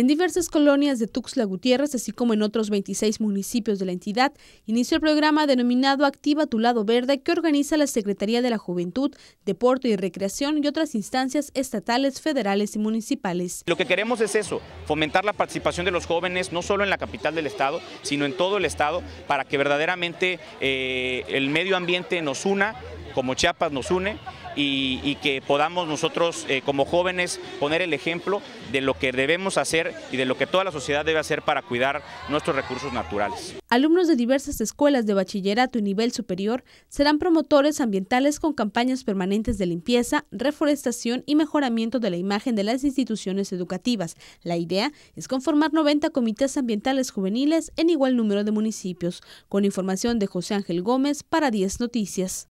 En diversas colonias de Tuxtla Gutiérrez, así como en otros 26 municipios de la entidad, inició el programa denominado Activa tu lado verde que organiza la Secretaría de la Juventud, Deporte y Recreación y otras instancias estatales, federales y municipales. Lo que queremos es eso, fomentar la participación de los jóvenes no solo en la capital del estado, sino en todo el estado para que verdaderamente eh, el medio ambiente nos una, como Chiapas nos une y, que podamos nosotros eh, como jóvenes poner el ejemplo de lo que debemos hacer y de lo que toda la sociedad debe hacer para cuidar nuestros recursos naturales. Alumnos de diversas escuelas de bachillerato y nivel superior serán promotores ambientales con campañas permanentes de limpieza, reforestación y mejoramiento de la imagen de las instituciones educativas. La idea es conformar 90 comités ambientales juveniles en igual número de municipios. Con información de José Ángel Gómez para 10 Noticias.